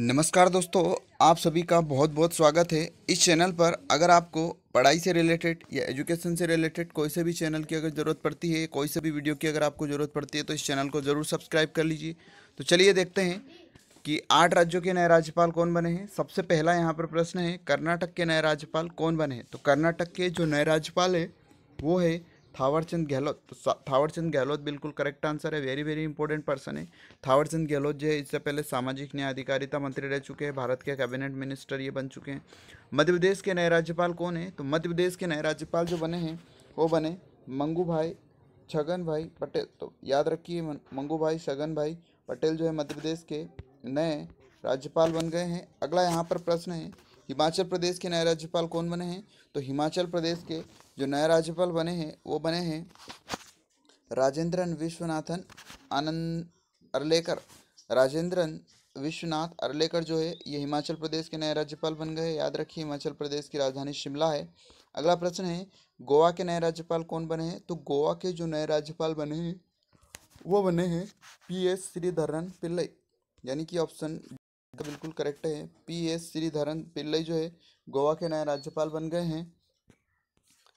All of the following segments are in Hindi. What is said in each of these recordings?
नमस्कार दोस्तों आप सभी का बहुत बहुत स्वागत है इस चैनल पर अगर आपको पढ़ाई से रिलेटेड या एजुकेशन से रिलेटेड कोई से भी चैनल की अगर ज़रूरत पड़ती है कोई से भी वीडियो की अगर आपको ज़रूरत पड़ती है तो इस चैनल को ज़रूर सब्सक्राइब कर लीजिए तो चलिए देखते हैं कि आठ राज्यों के नए राज्यपाल कौन बने हैं सबसे पहला यहाँ पर प्रश्न है कर्नाटक के नए राज्यपाल कौन बने हैं तो कर्नाटक के जो नए राज्यपाल है वो है थावरचंद गहलोत तो थावरचंद गहलोत बिल्कुल करेक्ट आंसर है वेरी वेरी इंपॉर्टेंट पर्सन है थावरचंद गहलोत जो है इससे पहले सामाजिक न्याय अधिकारिता मंत्री रह चुके हैं भारत के कैबिनेट मिनिस्टर ये बन चुके हैं मध्य प्रदेश के नए राज्यपाल कौन है तो मध्य प्रदेश के नए राज्यपाल जो बने हैं वो बने मंगू भाई छगन भाई पटेल तो याद रखिए मंगू भाई छगन भाई पटेल जो है मध्य प्रदेश के नए राज्यपाल बन गए हैं अगला यहाँ पर प्रश्न है हिमाचल प्रदेश के नए राज्यपाल कौन बने हैं तो हिमाचल प्रदेश के जो नए राज्यपाल बने हैं वो बने हैं राजेंद्रन विश्वनाथन आनंद अरलेकर राजेंद्रन विश्वनाथ अरलेकर जो है ये हिमाचल प्रदेश के नए राज्यपाल बन गए याद रखिए हिमाचल प्रदेश की राजधानी शिमला है अगला प्रश्न है गोवा के नए राज्यपाल कौन बने हैं तो गोवा के जो नए राज्यपाल बने हैं वो बने हैं पी एस श्रीधरन पिल्लई यानी कि ऑप्शन इनका बिल्कुल करेक्ट है पी एस श्रीधरन पिल्लई जो है गोवा के नए राज्यपाल बन गए हैं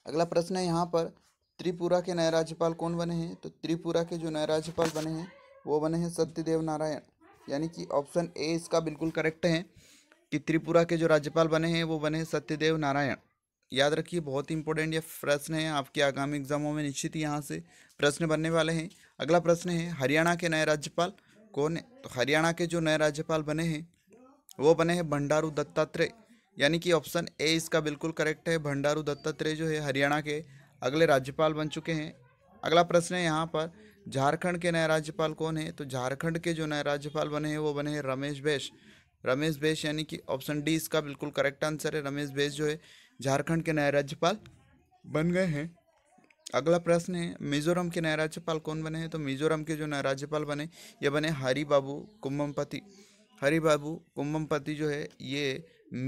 अगला प्रश्न है यहाँ पर त्रिपुरा के नए राज्यपाल कौन बने हैं तो त्रिपुरा के जो नए राज्यपाल बने हैं वो बने हैं सत्यदेव नारायण यानी कि ऑप्शन ए इसका बिल्कुल करेक्ट है कि त्रिपुरा के जो राज्यपाल बने हैं वो बने हैं सत्यदेव नारायण याद रखिए बहुत ही इंपॉर्टेंट ये प्रश्न है आपके आगामी एग्जामों में निश्चित ही यहाँ से प्रश्न बनने वाले हैं अगला प्रश्न है हरियाणा के नए राज्यपाल कौन है तो हरियाणा के जो नए राज्यपाल बने हैं वो बने हैं भंडारू दत्तात्रेय यानी कि ऑप्शन ए इसका बिल्कुल करेक्ट है भंडारू दत्तात्रेय जो है हरियाणा के अगले राज्यपाल बन चुके हैं अगला प्रश्न है यहाँ पर झारखंड के नए राज्यपाल कौन है तो झारखंड के जो नए राज्यपाल बने हैं वो बने हैं रमेश बैश रमेश बैश यानी कि ऑप्शन डी इसका बिल्कुल करेक्ट आंसर है रमेश बैश जो है झारखंड के नए राज्यपाल बन गए हैं अगला प्रश्न है मिजोरम के नए राज्यपाल कौन बने हैं तो मिजोरम के जो नए राज्यपाल बने ये बने हरी बाबू कुम्बमपति हरिबाबू पति जो है ये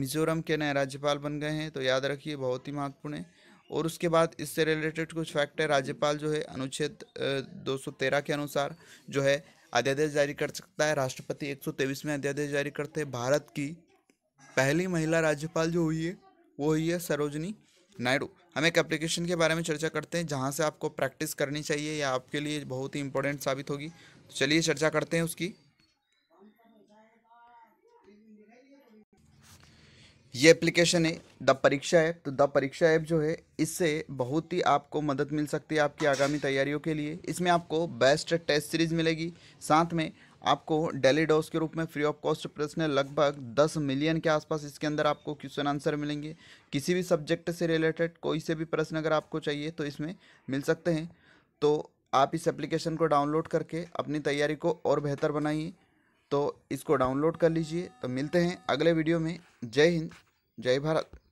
मिजोरम के नए राज्यपाल बन गए हैं तो याद रखिए बहुत ही महत्वपूर्ण है और उसके बाद इससे रिलेटेड कुछ फैक्ट है राज्यपाल जो है अनुच्छेद 213 के अनुसार जो है अध्यादेश जारी कर सकता है राष्ट्रपति एक में अध्यादेश जारी करते हैं भारत की पहली महिला राज्यपाल जो हुई है वो हुई है सरोजनी नायडू हम एक एप्लीकेशन के बारे में चर्चा करते हैं जहाँ से आपको प्रैक्टिस करनी चाहिए या आपके लिए बहुत ही इंपॉर्टेंट साबित होगी तो चलिए चर्चा करते हैं उसकी ये एप्लीकेशन है द परीक्षा ऐप तो द परीक्षा ऐप जो है इससे बहुत ही आपको मदद मिल सकती है आपकी आगामी तैयारियों के लिए इसमें आपको बेस्ट टेस्ट सीरीज मिलेगी साथ में आपको डेली डोज के रूप में फ्री ऑफ कॉस्ट प्रश्न लगभग 10 मिलियन के आसपास इसके अंदर आपको क्वेश्चन आंसर मिलेंगे किसी भी सब्जेक्ट से रिलेटेड कोई से भी प्रश्न अगर आपको चाहिए तो इसमें मिल सकते हैं तो आप इस एप्लीकेशन को डाउनलोड करके अपनी तैयारी को और बेहतर बनाइए तो इसको डाउनलोड कर लीजिए तो मिलते हैं अगले वीडियो में जय हिंद जय भारत